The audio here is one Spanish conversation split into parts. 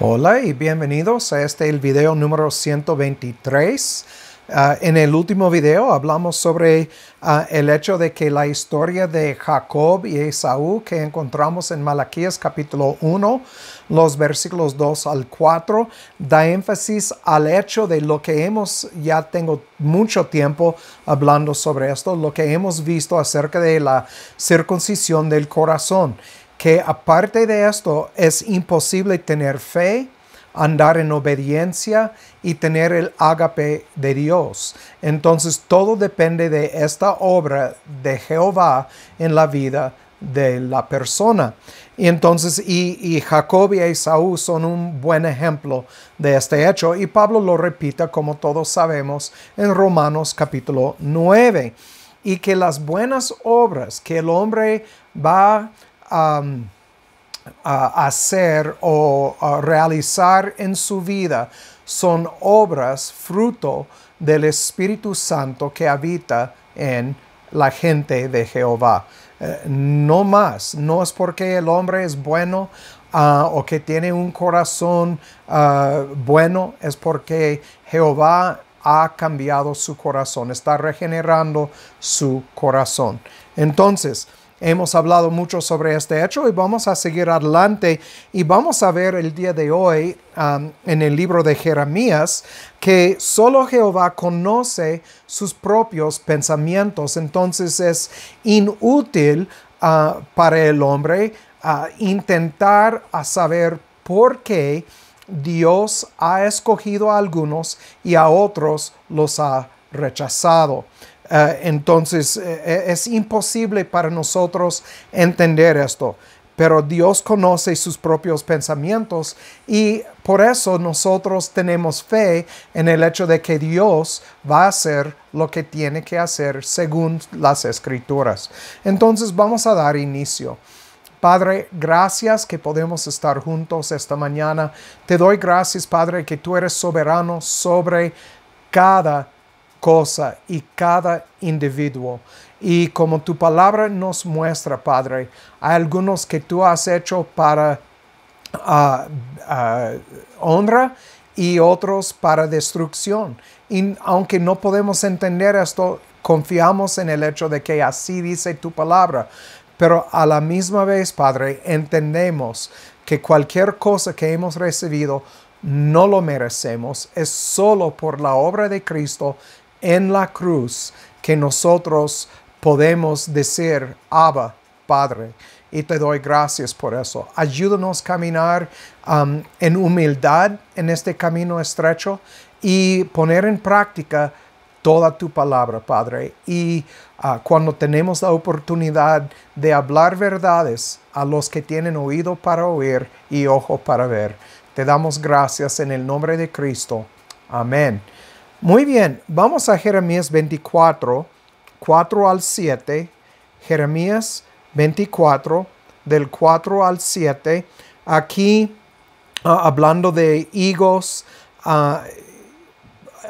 Hola y bienvenidos a este el video número 123. Ah, en el último video hablamos sobre ah, el hecho de que la historia de Jacob y Esaú que encontramos en Malaquías capítulo 1, los versículos 2 al 4, da énfasis al hecho de lo que hemos, ya tengo mucho tiempo hablando sobre esto, lo que hemos visto acerca de la circuncisión del corazón que aparte de esto es imposible tener fe, andar en obediencia y tener el ágape de Dios. Entonces todo depende de esta obra de Jehová en la vida de la persona. Y entonces, y, Jacob y Esaú son un buen ejemplo de este hecho. Y Pablo lo repita, como todos sabemos, en Romanos capítulo 9. Y que las buenas obras que el hombre va Um, a hacer o realizar en su vida son obras fruto del Espíritu Santo que habita en la gente de Jehová. Eh, no más, no es porque el hombre es bueno ah, o que tiene un corazón ah, bueno, es porque Jehová ha cambiado su corazón, está regenerando su corazón. Entonces, Hemos hablado mucho sobre este hecho y vamos a seguir adelante y vamos a ver el día de hoy um, en el libro de Jeremías que solo Jehová conoce sus propios pensamientos, entonces es inútil uh, para el hombre uh, intentar a uh, saber por qué Dios ha escogido a algunos y a otros los ha rechazado. Eh, entonces eh, eh, es imposible para nosotros entender esto, pero Dios conoce sus propios pensamientos y por eso nosotros tenemos fe en el hecho de que Dios va a hacer lo que tiene que hacer según las escrituras. Entonces vamos a dar inicio. Padre, gracias que podemos estar juntos esta mañana. Te doy gracias, Padre, que tú eres soberano sobre cada cosa y cada individuo. Y como tu palabra nos muestra, Padre, hay algunos que tú has hecho para ah, ah, honra y otros para destrucción. Y aunque no podemos entender esto, confiamos en el hecho de que así dice tu palabra. Pero a la misma vez, Padre, entendemos que cualquier cosa que hemos recibido no lo merecemos, es solo por la obra de Cristo en la cruz que nosotros podemos decir, Abba, Padre. Y te doy gracias por eso. Ayúdanos a caminar um, en humildad en este camino estrecho y poner en práctica toda tu palabra, Padre. Y ah, cuando tenemos la oportunidad de hablar verdades a los que tienen oído para oír y ojo para ver, te damos gracias en el nombre de Cristo. Amén. Muy bien, vamos a Jeremías 24, 4 al 7. Jeremías 24, del 4 al 7. Aquí ah, hablando de higos, ah,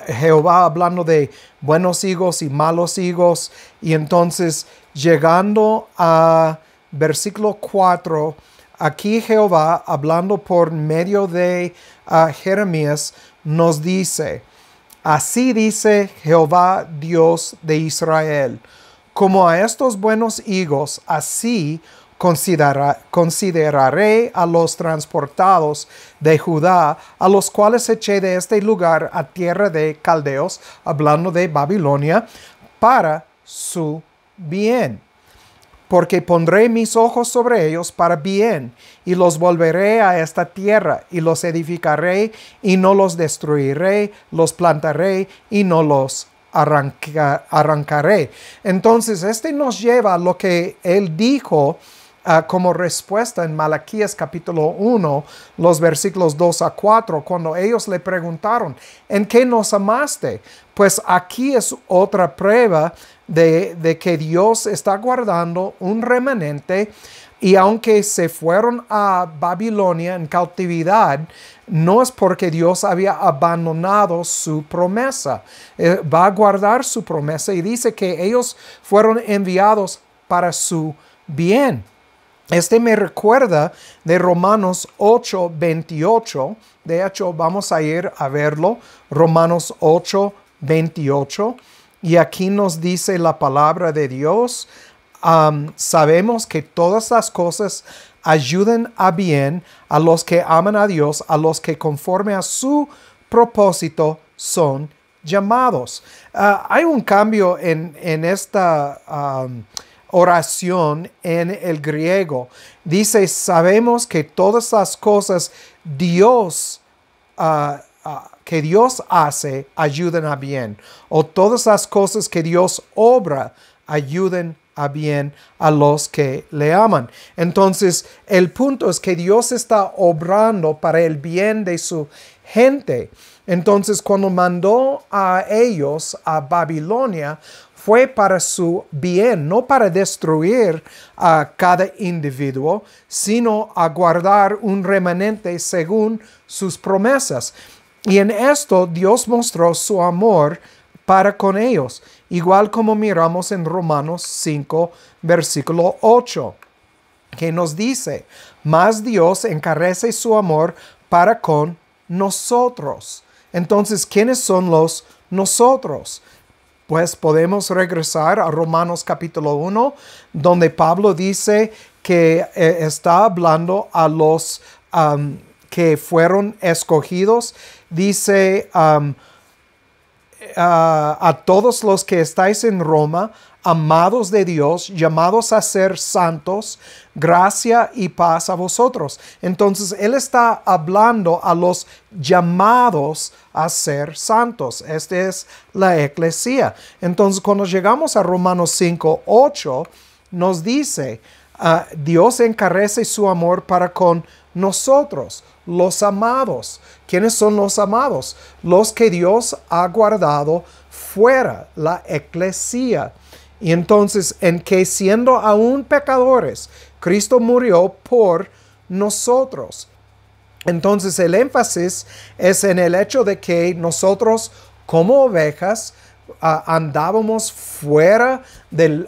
Jehová hablando de buenos higos y malos higos. Y entonces llegando a versículo 4, aquí Jehová hablando por medio de ah, Jeremías nos dice, Así dice Jehová Dios de Israel, como a estos buenos higos, así consideraré a los transportados de Judá, a los cuales eché de este lugar a tierra de Caldeos, hablando de Babilonia, para su bien porque pondré mis ojos sobre ellos para bien, y los volveré a esta tierra, y los edificaré, y no los destruiré, los plantaré, y no los arrancaré. Entonces, este nos lleva a lo que él dijo ah, como respuesta en Malaquías capítulo 1, los versículos 2 a 4, cuando ellos le preguntaron, ¿en qué nos amaste? Pues aquí es otra prueba de, que Dios está guardando un remanente y aunque se fueron a Babilonia en cautividad, no es porque Dios había abandonado su promesa. Eh, va a guardar su promesa y dice que ellos fueron enviados para su bien. Este me recuerda de Romanos 8, 28. De hecho, vamos a ir a verlo. Romanos 8, 28. Y aquí nos dice la palabra de Dios, sabemos que todas las cosas ayudan a bien a los que aman a Dios, a los que conforme a su propósito son llamados. Ah, hay un cambio en, esta oración en el griego. Dice, sabemos que todas las cosas Dios ah, ah, que Dios hace ayuden a bien, o todas las cosas que Dios obra ayuden a bien a los que le aman. Entonces, el punto es que Dios está obrando para el bien de su gente. Entonces, cuando mandó a ellos a Babilonia, fue para su bien, no para destruir a cada individuo, sino a guardar un remanente según sus promesas. Y en esto Dios mostró su amor para con ellos, igual como miramos en Romanos 5, versículo 8, que nos dice, más Dios encarece su amor para con nosotros. Entonces, ¿quiénes son los nosotros? Pues podemos regresar a Romanos capítulo 1, donde Pablo dice que eh, está hablando a los que fueron escogidos, dice um, uh, a todos los que estáis en Roma, amados de Dios, llamados a ser santos, gracia y paz a vosotros. Entonces, Él está hablando a los llamados a ser santos. Esta es la eclesía. Entonces, cuando llegamos a Romanos 5, 8, nos dice, uh, Dios encarece su amor para con nosotros, los amados. ¿Quiénes son los amados? Los que Dios ha guardado fuera, la eclesía. Y entonces, en que siendo aún pecadores, Cristo murió por nosotros. Entonces, el énfasis es en el hecho de que nosotros, como ovejas, Ah, andábamos fuera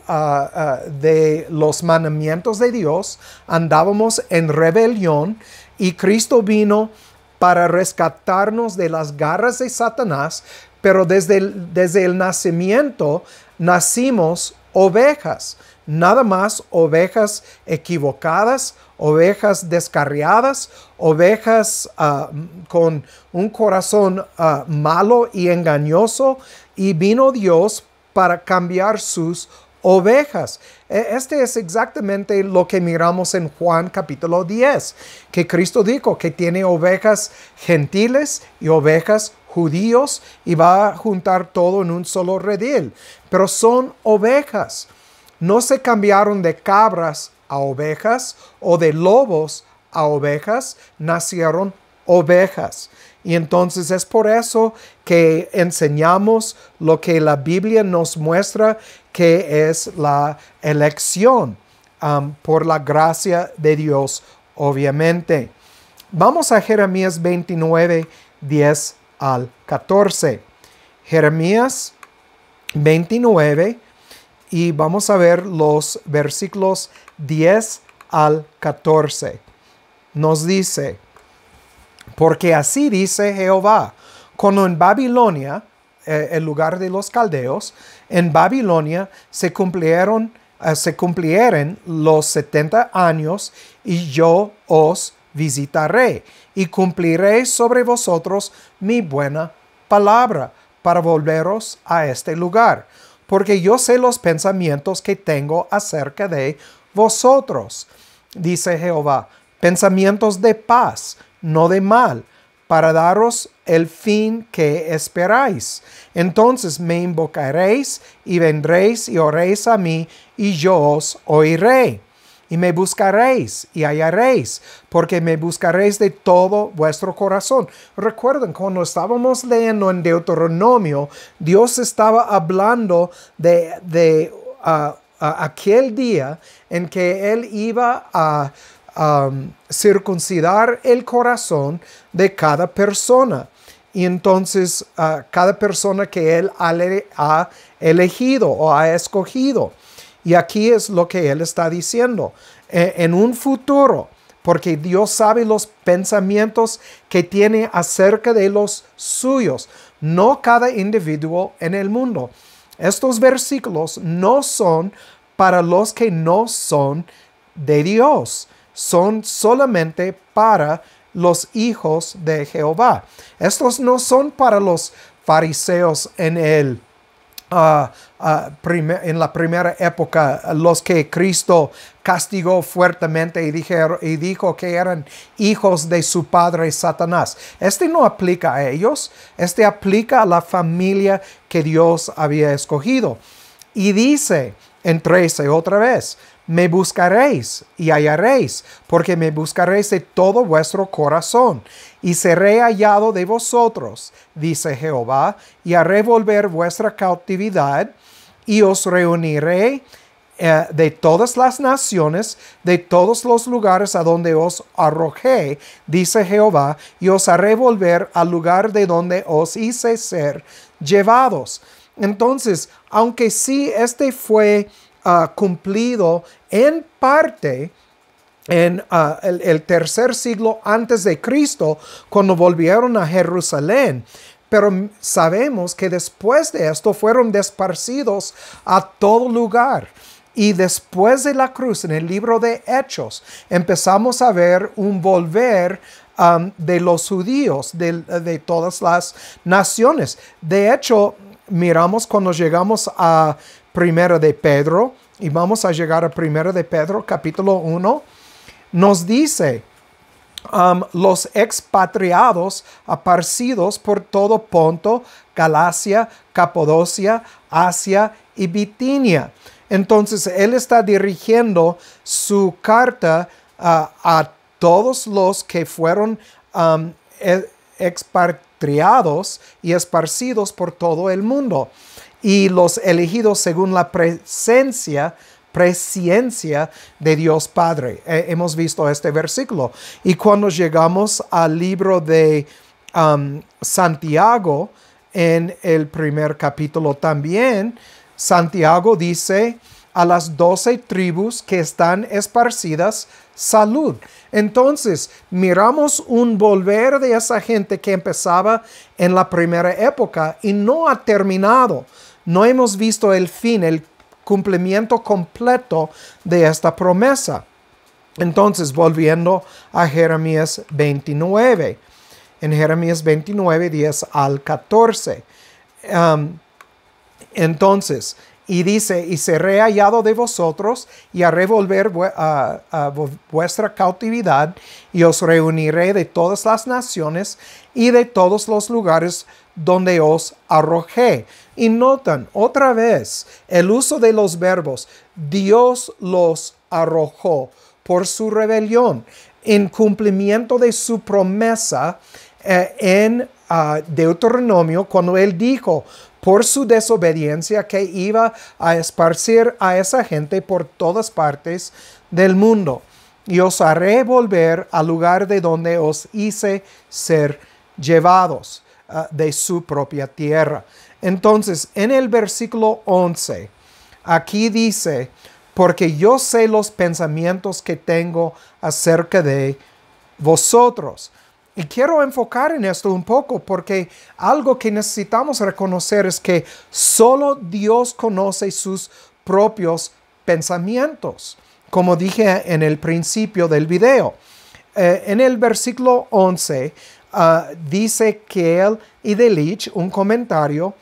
ah, ah, de los mandamientos de Dios, andábamos en rebelión y Cristo vino para rescatarnos de las garras de Satanás, pero desde desde el nacimiento nacimos ovejas nada más ovejas equivocadas, ovejas descarriadas, ovejas ah, con un corazón ah, malo y engañoso, y vino Dios para cambiar sus ovejas. E, este es exactamente lo que miramos en Juan capítulo 10, que Cristo dijo que tiene ovejas gentiles y ovejas judíos y va a juntar todo en un solo redil, pero son ovejas no se cambiaron de cabras a ovejas o de lobos a ovejas, nacieron ovejas. Y entonces es por eso que enseñamos lo que la Biblia nos muestra que es la elección um, por la gracia de Dios, obviamente. Vamos a Jeremías 29, 10 al 14. Jeremías 29, y vamos a ver los versículos 10 al 14. Nos dice, porque así dice Jehová, cuando en Babilonia, eh, el lugar de los caldeos, en Babilonia se cumplieron eh, se cumplieren los 70 años y yo os visitaré y cumpliré sobre vosotros mi buena palabra para volveros a este lugar porque yo sé los pensamientos que tengo acerca de vosotros, dice Jehová, pensamientos de paz, no de mal, para daros el fin que esperáis. Entonces me invocaréis y vendréis y oréis a mí y yo os oiré y me buscaréis y hallaréis, porque me buscaréis de todo vuestro corazón. Recuerden, cuando estábamos leyendo en Deuteronomio, Dios estaba hablando de, aquel día en que Él iba a um, circuncidar el corazón de cada persona. Y entonces cada persona que Él ha elegido o ha escogido. Y aquí es lo que él está diciendo. E, en un futuro, porque Dios sabe los pensamientos que tiene acerca de los suyos, no cada individuo en el mundo. Estos versículos no son para los que no son de Dios, son solamente para los hijos de Jehová. Estos no son para los fariseos en el ah, en la primera época, los que Cristo castigó fuertemente y, y dijo que eran hijos de su padre Satanás. Este no aplica a ellos, este aplica a la familia que Dios había escogido. Y dice en 13 otra vez, me buscaréis y hallaréis, porque me buscaréis de todo vuestro corazón, y seré hallado de vosotros, dice Jehová, y haré volver vuestra cautividad, y os reuniré eh, de todas las naciones, de todos los lugares a donde os arrojé, dice Jehová, y os haré volver al lugar de donde os hice ser llevados. Entonces, aunque sí este fue cumplido en parte en ah, el, tercer siglo antes de Cristo, cuando volvieron a Jerusalén. Pero sabemos que después de esto fueron desparcidos a todo lugar. Y después de la cruz, en el libro de Hechos, empezamos a ver un volver de los judíos, de, de todas las naciones. De hecho, miramos cuando llegamos a Primera de Pedro, y vamos a llegar a Primera de Pedro, capítulo 1, nos dice, um, los expatriados aparcidos por todo Ponto, Galacia, Capadocia, Asia y Bitinia. Entonces, él está dirigiendo su carta uh, a todos los que fueron um, e-, expatriados y esparcidos por todo el mundo y los elegidos según la presencia presciencia de Dios Padre. Eh, hemos visto este versículo. Y cuando llegamos al libro de um, Santiago, en el primer capítulo también, Santiago dice a las doce tribus que están esparcidas, salud. Entonces, miramos un volver de esa gente que empezaba en la primera época y no ha terminado no hemos visto el fin, el cumplimiento completo de esta promesa. Entonces, volviendo a Jeremías 29, en Jeremías 29, 10 al 14. entonces, y dice, y seré hallado de vosotros y haré volver vuestra cautividad y os reuniré de todas las naciones y de todos los lugares donde os arrojé. Y notan otra vez el uso de los verbos. Dios los arrojó por su rebelión en cumplimiento de su promesa eh, en ah, Deuteronomio cuando él dijo, por su desobediencia que iba a esparcir a esa gente por todas partes del mundo. Y os haré volver al lugar de donde os hice ser llevados ah, de su propia tierra. Entonces, en el versículo 11, aquí dice, porque yo sé los pensamientos que tengo acerca de vosotros, y quiero enfocar en esto un poco porque algo que necesitamos reconocer es que solo Dios conoce sus propios pensamientos, como dije en el principio del video. Eh, en el versículo 11 ah, dice que él y Delich, un comentario,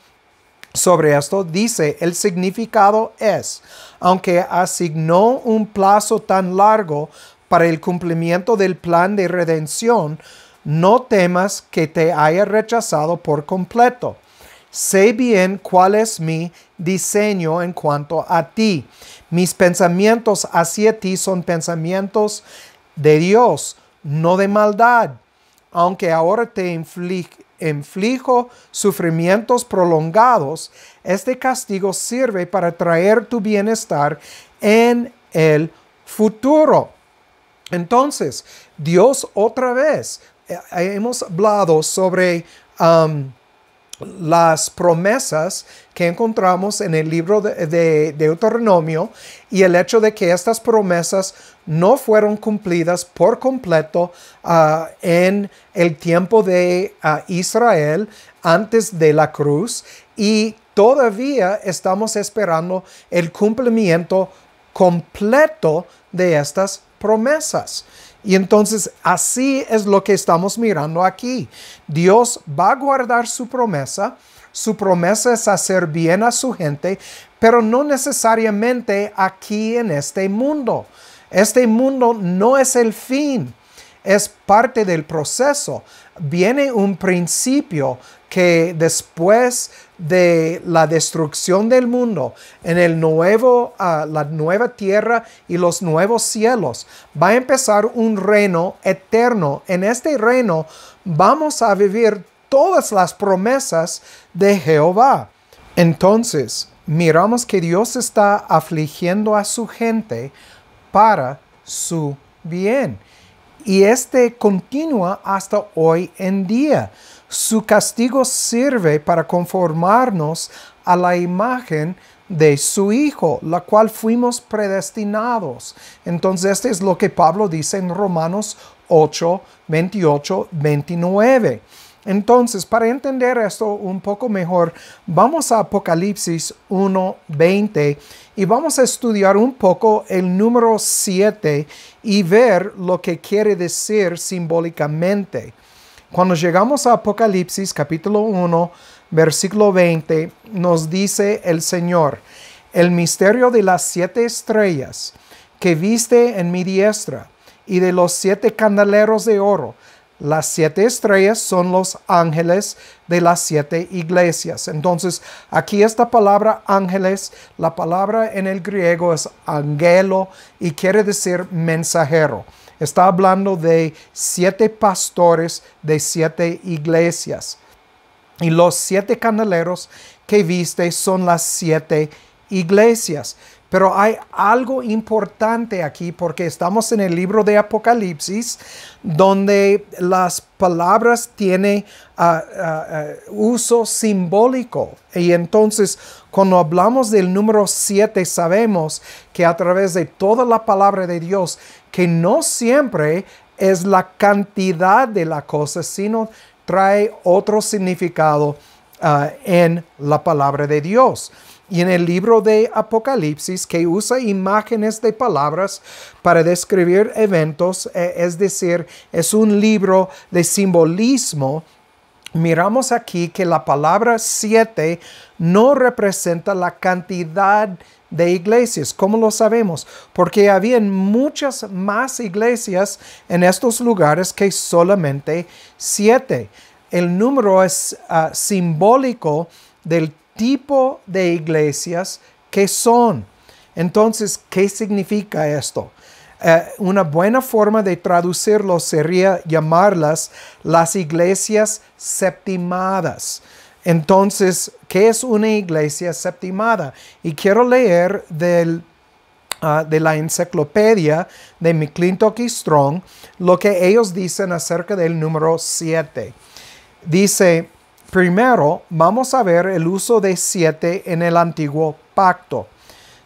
sobre esto dice, el significado es, aunque asignó un plazo tan largo para el cumplimiento del plan de redención, no temas que te haya rechazado por completo. Sé bien cuál es mi diseño en cuanto a ti. Mis pensamientos hacia ti son pensamientos de Dios, no de maldad. Aunque ahora te inflijo sufrimientos prolongados, este castigo sirve para traer tu bienestar en el futuro. Entonces, Dios otra vez eh, eh, hemos hablado sobre um, las promesas que encontramos en el libro de, Deuteronomio y el hecho de que estas promesas no fueron cumplidas por completo ah, en el tiempo de ah, Israel antes de la cruz y todavía estamos esperando el cumplimiento completo de estas promesas. Y entonces así es lo que estamos mirando aquí. Dios va a guardar su promesa. Su promesa es hacer bien a su gente, pero no necesariamente aquí en este mundo. Este mundo no es el fin, es parte del proceso. Viene un principio que después de la destrucción del mundo, en el nuevo, ah, la nueva tierra y los nuevos cielos, va a empezar un reino eterno. En este reino vamos a vivir todas las promesas de Jehová. Entonces, miramos que Dios está afligiendo a su gente para su bien. Y este continúa hasta hoy en día. Su castigo sirve para conformarnos a la imagen de su Hijo, la cual fuimos predestinados. Entonces, este es lo que Pablo dice en Romanos 8, 28, 29. Entonces, para entender esto un poco mejor, vamos a Apocalipsis 1.20 y vamos a estudiar un poco el número 7 y ver lo que quiere decir simbólicamente. Cuando llegamos a Apocalipsis capítulo 1, versículo 20, nos dice el Señor, el misterio de las siete estrellas que viste en mi diestra y de los siete candeleros de oro. Las siete estrellas son los ángeles de las siete iglesias. Entonces, aquí esta palabra ángeles, la palabra en el griego es angelo y quiere decir mensajero. Está hablando de siete pastores de siete iglesias. Y los siete candeleros que viste son las siete iglesias. Pero hay algo importante aquí porque estamos en el libro de Apocalipsis donde las palabras tienen uso simbólico. Y entonces, cuando hablamos del número 7, sabemos que a través de toda la palabra de Dios, que no siempre es la cantidad de la cosa, sino trae otro significado ah, en la palabra de Dios. Y en el libro de Apocalipsis, que usa imágenes de palabras para describir eventos, eh, es decir, es un libro de simbolismo miramos aquí que la palabra siete no representa la cantidad de iglesias. ¿Cómo lo sabemos? Porque había muchas más iglesias en estos lugares que solamente siete. El número es ah, simbólico del tipo de iglesias que son. Entonces, ¿qué significa esto? Eh, una buena forma de traducirlo sería llamarlas las iglesias septimadas. Entonces, ¿qué es una iglesia septimada? Y quiero leer ah, de la enciclopedia de McClintock y Strong lo que ellos dicen acerca del número 7. Dice, primero vamos a ver el uso de 7 en el antiguo pacto.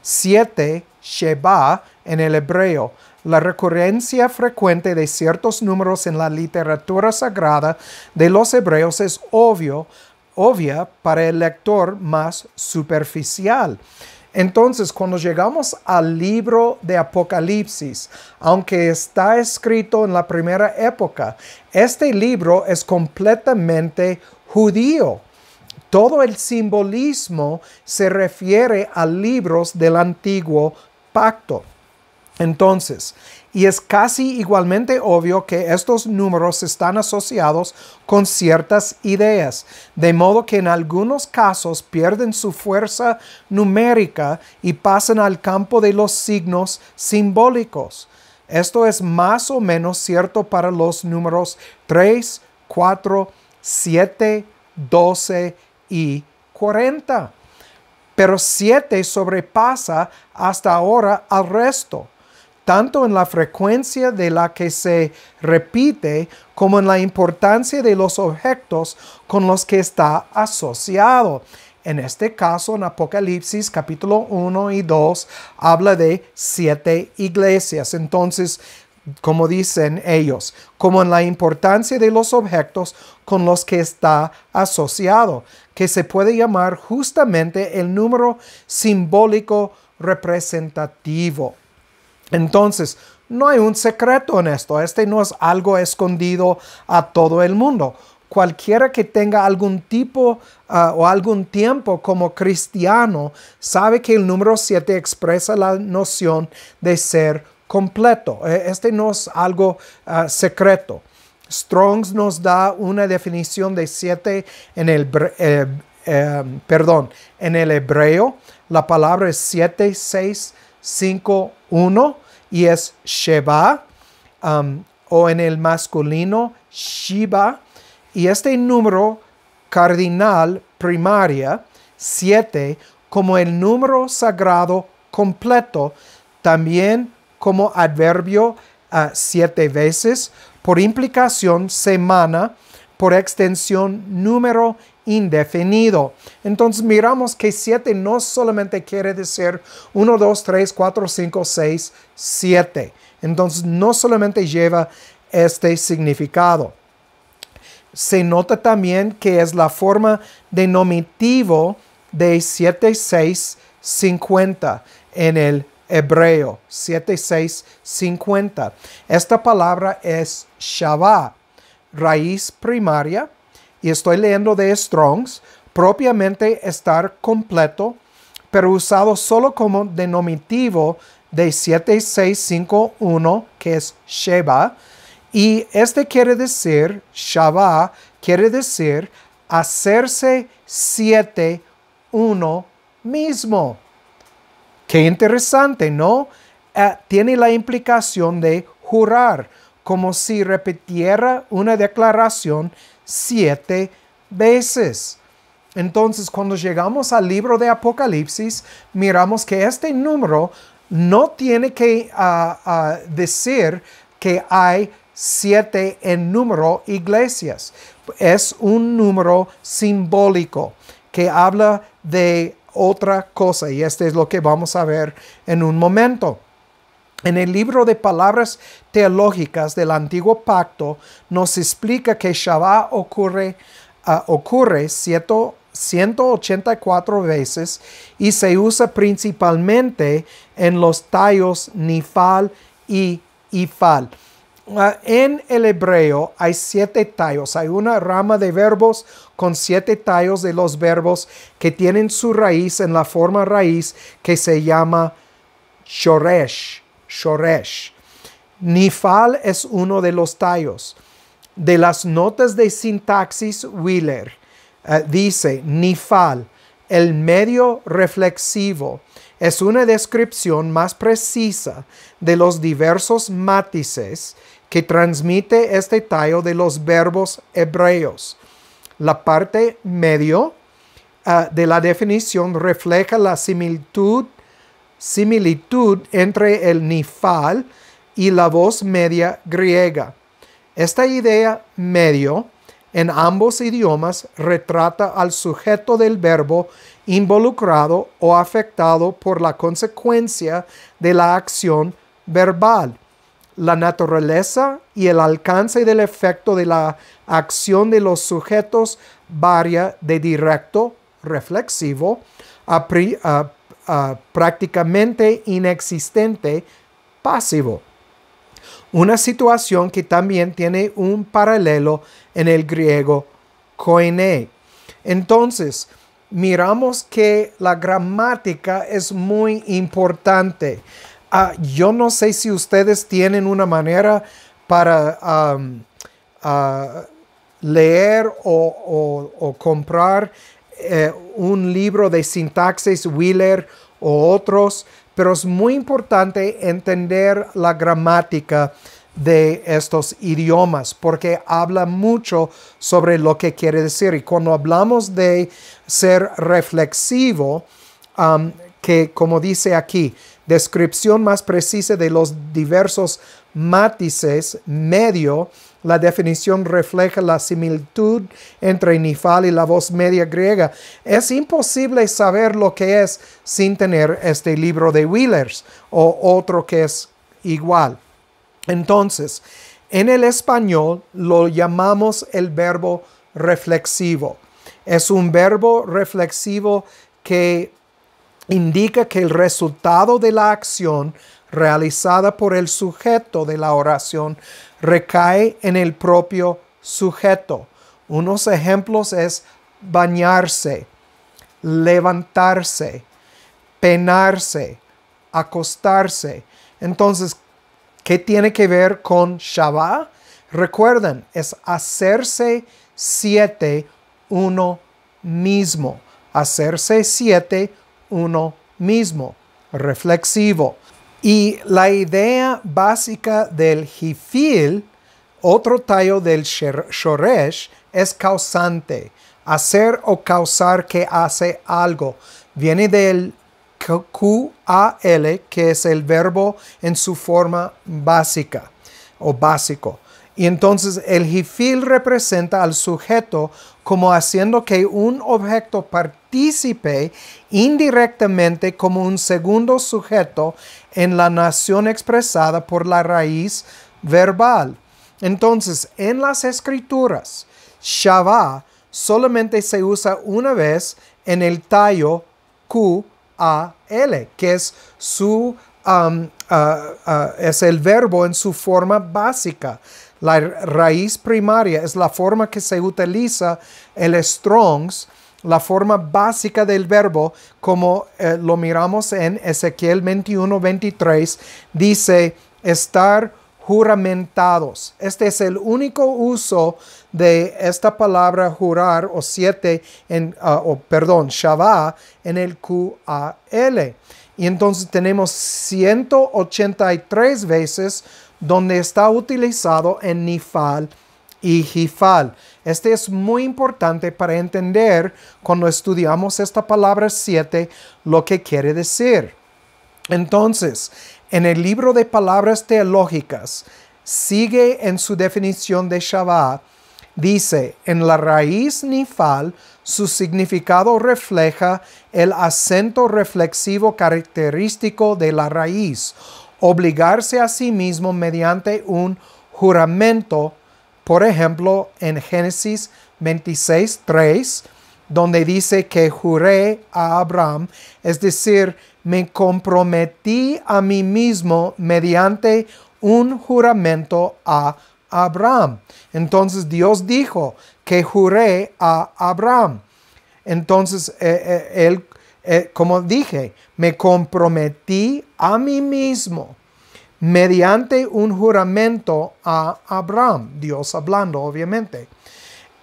7, Sheba, en el hebreo. La recurrencia frecuente de ciertos números en la literatura sagrada de los hebreos es obvio, obvia para el lector más superficial. Entonces, cuando llegamos al libro de Apocalipsis, aunque está escrito en la primera época, este libro es completamente judío. Todo el simbolismo se refiere a libros del antiguo pacto. Entonces, y es casi igualmente obvio que estos números están asociados con ciertas ideas, de modo que en algunos casos pierden su fuerza numérica y pasan al campo de los signos simbólicos. Esto es más o menos cierto para los números 3, 4, 7, 12 y 40. Pero 7 sobrepasa hasta ahora al resto tanto en la frecuencia de la que se repite como en la importancia de los objetos con los que está asociado. En este caso, en Apocalipsis capítulo 1 y 2, habla de siete iglesias. Entonces, como dicen ellos, como en la importancia de los objetos con los que está asociado, que se puede llamar justamente el número simbólico representativo. Entonces, no hay un secreto en esto, este no es algo escondido a todo el mundo. Cualquiera que tenga algún tipo ah, o algún tiempo como cristiano sabe que el número 7 expresa la noción de ser completo. E, este no es algo ah, secreto. Strongs nos da una definición de 7 en el, eh, eh, perdón, en el hebreo. La palabra es 7, 6, 5, 1 y es Sheba, um, o en el masculino Shiva. Y este número cardinal primaria, siete, como el número sagrado completo, también como adverbio ah, siete veces, por implicación semana, por extensión número indefinido. Entonces miramos que 7 no solamente quiere decir 1, 2, 3, 4, 5, 6, 7. Entonces no solamente lleva este significado. Se nota también que es la forma de nomitivo de 50 en el hebreo. 7650. Esta palabra es Shabbat, raíz primaria y estoy leyendo de Strongs, propiamente estar completo, pero usado solo como denominativo de 7651, que es Sheba. Y este quiere decir, Shaba, quiere decir hacerse 71 mismo. Qué interesante, ¿no? Eh, tiene la implicación de jurar, como si repitiera una declaración siete veces. Entonces, cuando llegamos al libro de Apocalipsis, miramos que este número no tiene que ah, ah, decir que hay siete en número iglesias. Es un número simbólico que habla de otra cosa y este es lo que vamos a ver en un momento. En el libro de palabras teológicas del antiguo pacto nos explica que Shabbat ocurre, ah, ocurre 184 veces y se usa principalmente en los tallos nifal y ifal. Ah, en el hebreo hay siete tallos, hay una rama de verbos con siete tallos de los verbos que tienen su raíz en la forma raíz que se llama choresh shoresh. Nifal es uno de los tallos. De las notas de sintaxis, Wheeler eh, dice, Nifal, el medio reflexivo, es una descripción más precisa de los diversos matices que transmite este tallo de los verbos hebreos. La parte medio eh, de la definición refleja la similitud similitud entre el nifal y la voz media griega. Esta idea medio en ambos idiomas retrata al sujeto del verbo involucrado o afectado por la consecuencia de la acción verbal. La naturaleza y el alcance del efecto de la acción de los sujetos varía de directo, reflexivo, a, Ah, prácticamente inexistente pasivo. Una situación que también tiene un paralelo en el griego koine Entonces, miramos que la gramática es muy importante. Ah, yo no sé si ustedes tienen una manera para ah, leer o, o comprar eh, un libro de sintaxis Wheeler o otros, pero es muy importante entender la gramática de estos idiomas porque habla mucho sobre lo que quiere decir y cuando hablamos de ser reflexivo um, que como dice aquí descripción más precisa de los diversos matices medio la definición refleja la similitud entre Nifal y la voz media griega. Es imposible saber lo que es sin tener este libro de Wheelers o otro que es igual. Entonces, en el español lo llamamos el verbo reflexivo. Es un verbo reflexivo que indica que el resultado de la acción realizada por el sujeto de la oración recae en el propio sujeto. Unos ejemplos es bañarse, levantarse, penarse, acostarse. Entonces, ¿qué tiene que ver con Shabbat? Recuerden, es hacerse siete uno mismo. Hacerse siete uno mismo, reflexivo. Y la idea básica del jifil, otro tallo del shoresh, es causante, hacer o causar que hace algo. Viene del QAL, que es el verbo en su forma básica o básico. Y entonces el jifil representa al sujeto como haciendo que un objeto participe indirectamente como un segundo sujeto en la nación expresada por la raíz verbal. Entonces, en las escrituras, Shabbat solamente se usa una vez en el tallo l, que es su um, uh, uh, es el verbo en su forma básica. La raíz primaria es la forma que se utiliza el Strongs, la forma básica del verbo, como eh, lo miramos en Ezequiel 21, 23, dice estar juramentados. Este es el único uso de esta palabra jurar o siete en, ah, o, perdón, Shabbat en el QAL. Y entonces tenemos 183 veces donde está utilizado en Nifal y Jifal. Este es muy importante para entender cuando estudiamos esta palabra 7 lo que quiere decir. Entonces, en el libro de palabras teológicas, sigue en su definición de Shabbat, dice, en la raíz nifal, su significado refleja el acento reflexivo característico de la raíz obligarse a sí mismo mediante un juramento, por ejemplo, en Génesis 26, 3, donde dice que juré a Abraham, es decir, me comprometí a mí mismo mediante un juramento a Abraham. Entonces Dios dijo que juré a Abraham. Entonces eh, eh, él eh, como dije, me comprometí a mí mismo mediante un juramento a Abraham, Dios hablando obviamente.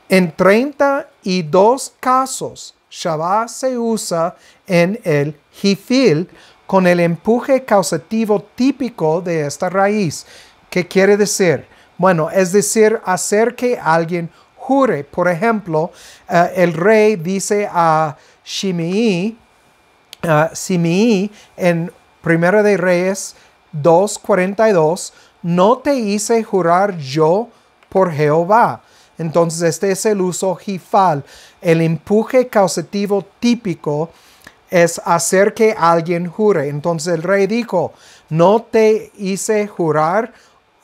En 32 casos, Shabbat se usa en el hifil con el empuje causativo típico de esta raíz. ¿Qué quiere decir? Bueno, es decir, hacer que alguien jure. Por ejemplo, eh, el rey dice a Shimei, si ah, Simeí en Primero de Reyes 2.42, no te hice jurar yo por Jehová. Entonces este es el uso jifal. El empuje causativo típico es hacer que alguien jure. Entonces el rey dijo, no te hice jurar,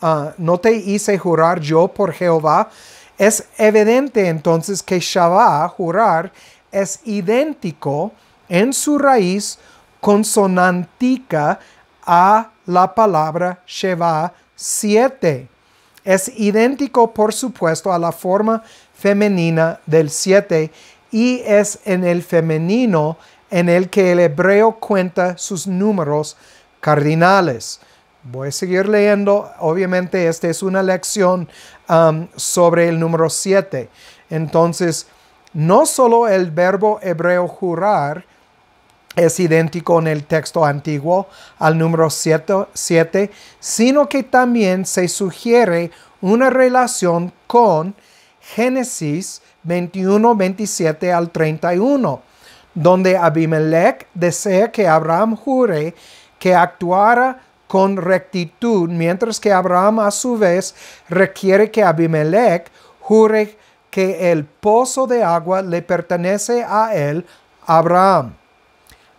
ah, no te hice jurar yo por Jehová. Es evidente entonces que Shabá, jurar, es idéntico en su raíz consonántica a la palabra Sheva siete. Es idéntico, por supuesto, a la forma femenina del siete y es en el femenino en el que el hebreo cuenta sus números cardinales. Voy a seguir leyendo. Obviamente, esta es una lección um, sobre el número 7. Entonces, no solo el verbo hebreo jurar, es idéntico en el texto antiguo al número 7, sino que también se sugiere una relación con Génesis 21, 27 al 31, donde Abimelech desea que Abraham jure que actuara con rectitud, mientras que Abraham a su vez requiere que Abimelech jure que el pozo de agua le pertenece a él, Abraham.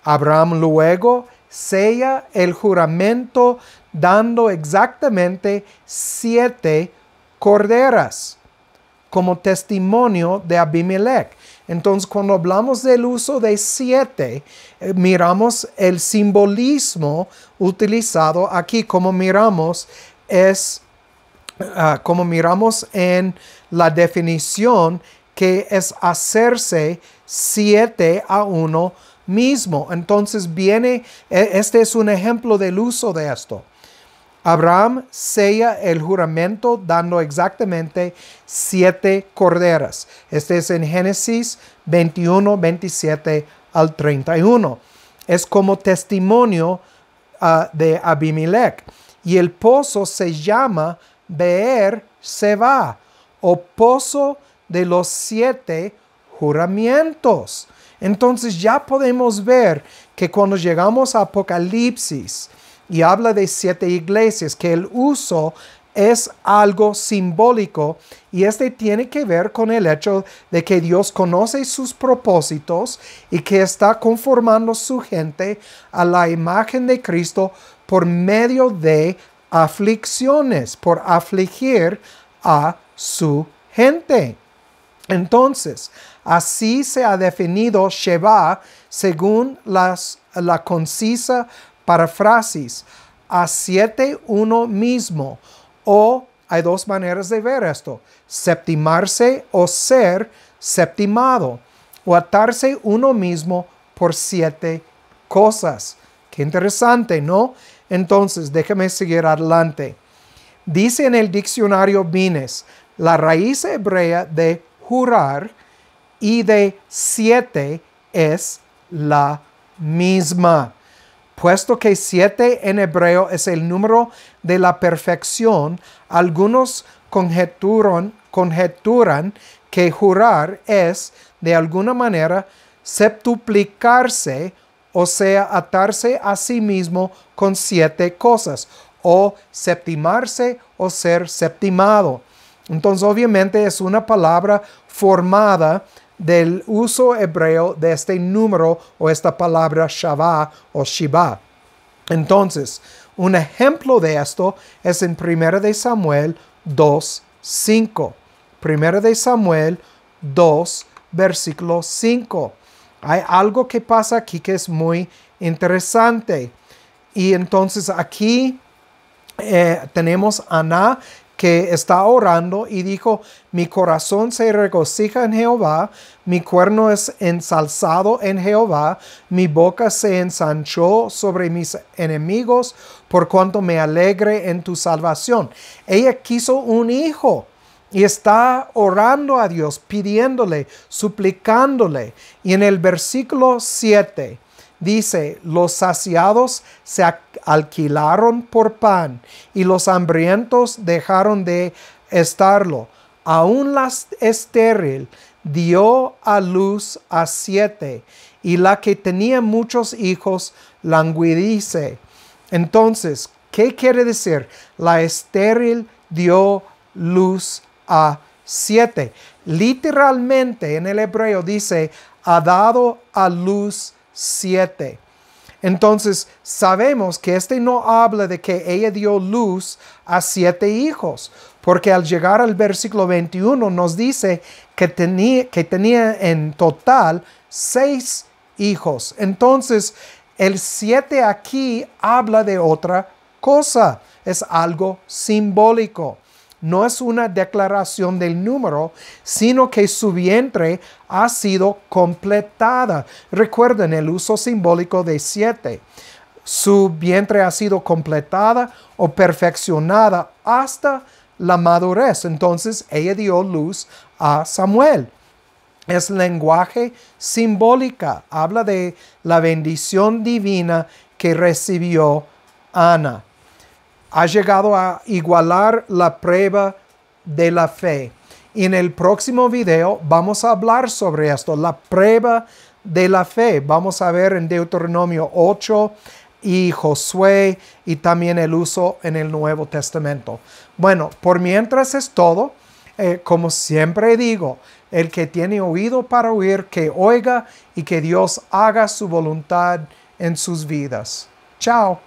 Abraham luego sella el juramento dando exactamente siete corderas como testimonio de Abimelech. Entonces, cuando hablamos del uso de siete, eh, miramos el simbolismo utilizado aquí, como miramos es ah, como miramos en la definición que es hacerse siete a uno mismo. Entonces viene, e, este es un ejemplo del uso de esto. Abraham sella el juramento dando exactamente siete corderas. Este es en Génesis 21, 27 al 31. Es como testimonio ah, de Abimelech. Y el pozo se llama Beer Seba o pozo de los siete juramientos. Entonces ya podemos ver que cuando llegamos a Apocalipsis y habla de siete iglesias, que el uso es algo simbólico y este tiene que ver con el hecho de que Dios conoce sus propósitos y que está conformando su gente a la imagen de Cristo por medio de aflicciones, por afligir a su gente. Entonces, Así se ha definido Sheba según la concisa parafrasis a siete uno mismo. O hay dos maneras de ver esto, septimarse o ser septimado, o atarse uno mismo por siete cosas. Qué interesante, ¿no? Entonces, déjeme seguir adelante. Dice en el diccionario Bines, la raíz hebrea de jurar y de siete es la misma. Puesto que siete en hebreo es el número de la perfección, algunos conjeturan, conjeturan que jurar es, de alguna manera, septuplicarse, o sea, atarse a sí mismo con siete cosas, o septimarse o ser septimado. Entonces, obviamente es una palabra formada del uso hebreo de este número o esta palabra Shabbat o Shiva. Entonces, un ejemplo de esto es en 1 de Samuel 2, 5. 1 de Samuel 2, versículo 5. Hay algo que pasa aquí que es muy interesante. Y entonces aquí eh, tenemos a que está orando y dijo, mi corazón se regocija en Jehová, mi cuerno es ensalzado en Jehová, mi boca se ensanchó sobre mis enemigos, por cuanto me alegre en tu salvación. Ella quiso un hijo y está orando a Dios, pidiéndole, suplicándole. Y en el versículo 7, Dice, los saciados se alquilaron por pan y los hambrientos dejaron de estarlo. Aún la estéril dio a luz a siete y la que tenía muchos hijos languidice. Entonces, ¿qué quiere decir? La estéril dio luz a siete. Literalmente en el hebreo dice, ha dado a luz entonces sabemos que este no habla de que ella dio luz a siete hijos, porque al llegar al versículo 21 nos dice que tenía, que tenía en total seis hijos. Entonces el siete aquí habla de otra cosa, es algo simbólico no es una declaración del número, sino que su vientre ha sido completada. Recuerden el uso simbólico de siete. Su vientre ha sido completada o perfeccionada hasta la madurez. Entonces ella dio luz a Samuel. Es lenguaje simbólica. Habla de la bendición divina que recibió Ana ha llegado a igualar la prueba de la fe. Y en el próximo video vamos a hablar sobre esto, la prueba de la fe. Vamos a ver en Deuteronomio 8 y Josué y también el uso en el Nuevo Testamento. Bueno, por mientras es todo. Eh, como siempre digo, el que tiene oído para oír, que oiga y que Dios haga su voluntad en sus vidas. Chao.